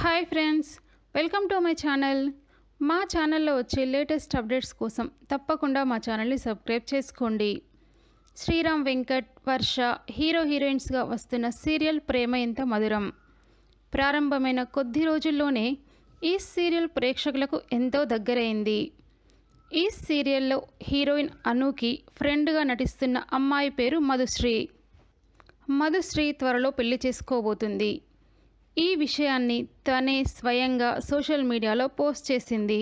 hi friends welcome to my channel మా ఛానల్లో వచ్చే లేటెస్ట్ అప్డేట్స్ కోసం తప్పకుండా మా ఛానల్ని సబ్స్క్రైబ్ చేసుకోండి శ్రీరామ్ వెంకట్ వర్ష హీరో హీరోయిన్స్గా వస్తున్న సీరియల్ ప్రేమ ఇంత మధురం ప్రారంభమైన కొద్ది రోజుల్లోనే ఈ సీరియల్ ప్రేక్షకులకు ఎంతో దగ్గరైంది ఈ సీరియల్లో హీరోయిన్ అనుకి ఫ్రెండ్గా నటిస్తున్న అమ్మాయి పేరు మధుశ్రీ మధుశ్రీ త్వరలో పెళ్లి చేసుకోబోతుంది ఈ విషయాన్ని తనే స్వయంగా సోషల్ మీడియాలో పోస్ట్ చేసింది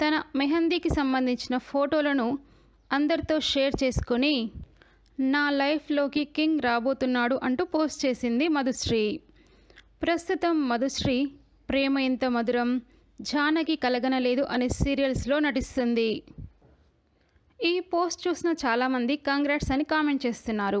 తన మెహందీకి సంబంధించిన ఫోటోలను అందరితో షేర్ చేసుకుని నా లైఫ్లోకి కింగ్ రాబోతున్నాడు అంటూ పోస్ట్ చేసింది మధుశ్రీ ప్రస్తుతం మధుశ్రీ ప్రేమ ఎంత మధురం జానకి కలగనలేదు అనే సీరియల్స్లో నటిస్తుంది ఈ పోస్ట్ చూసిన చాలామంది కాంగ్రాట్స్ అని కామెంట్ చేస్తున్నారు